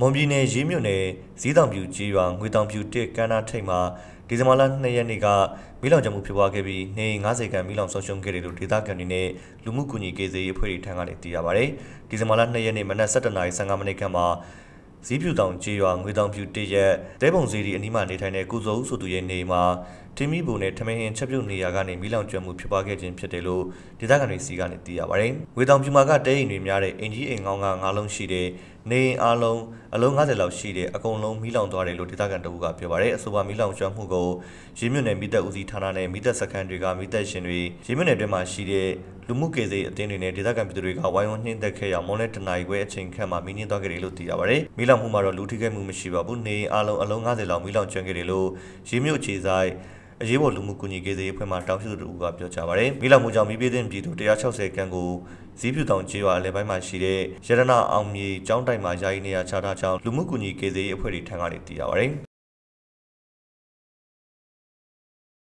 မွန်ပြည်နယ်ရေးမြို့နယ်ဇီးတောင်ပြူကြီးရွာငွေတောင်ပြူတစ်ကမ်းနားထိပ်မှာဒီဇင်ဘာလ2ရက်နေ့ကမီးလောင်ကျွမ်းမှုဖြစ်ပွားခဲ့ပြီးနေ90ခန့်မီးလောင်ဆုံးရှုံးခဲ့တယ်လို့ဒေသခံတွေနဲ့လူမှုကူညီကေဆေးရေးအဖွဲ့တွေထံကလည်းသိရပါဗျ။ဒီဇင်ဘာလ2ရက်နေ့မနက်7:55မိနစ်ခန့်မှာဇီးပြူတောင်ကြီးရွာငွေတောင်ပြူတစ်ရက်တဲပုံစီဒီအနီးမှာနေထိုင်တဲ့ကုဇောဦးဆိုသူရဲ့နေမှာထင်းမီးပုံနဲ့ထမင်းဟင်းချက်ပြုတ်နေရာကနေမီးလောင်ကျွမ်းမှုဖြစ်ပွားခဲ့ခြင်းဖြစ်တယ်လို့ဒေသခံတွေစီကနေသိရပါတယ်။ဝေတောင်ပြူမာကတဲအိမ်တွေများတဲ့အင်ကြီးအိမ်ကောင်းက၅လုံးရှိတဲ့နေအိမ်အလုံးအလုံး90လောက်ရှိတဲ့အကုန်လုံးမီးလောင်သွားတယ်လို့ဒေသခံတအူးကပြောပါတယ်။အဆိုပါမီးလောင်ကျွမ်းမှုကိုရင်းမြစ်နယ်မိသက်ဦးစီးဌာနနဲ့မိသက်စခန်းတွေကမိသက်ရှင်တွေရင်းမြစ်နယ်တွင်မှရှိတဲ့လူမှုကေစေအသင်းတွေနဲ့ဒေသခံပြည်သူတွေကဝိုင်းဝန်းနှင်းသက်ခဲ့ရမွန်လဲတနာရီခွဲအချိန်ခန့်မှာမီးနှင်းသွားခဲ့တယ်လို့သိရပါတယ်။မီးလောင်မှုမှာတော့လူထိခိုက်မှုမရှိပါဘူး။နေအိမ်အလုံးအလုံး90လောက်မီးလောင်ကျွမ်းခဲ့တယ်လို့ရင်းမြစ်ခြေဆိုင်အရေးပေါ်လူမှုကူညီရေးအဖွဲ့မှတောင်းဆိုသူကပြောကြားပါရယ်မိလောက်မှုကြောင့်မိပေးတဲ့ပြည်သူ160ခန့်ကိုဇီးပြူတောင်ကျေးရွာအလဲပိုင်းမှာရှိတဲ့ရတနာအောင်မြေကျောင်းတိုင်မှာယာယီနေရာချထားကြောင်းလူမှုကူညီရေးအဖွဲ့တွေထံကနေသိရပါရယ်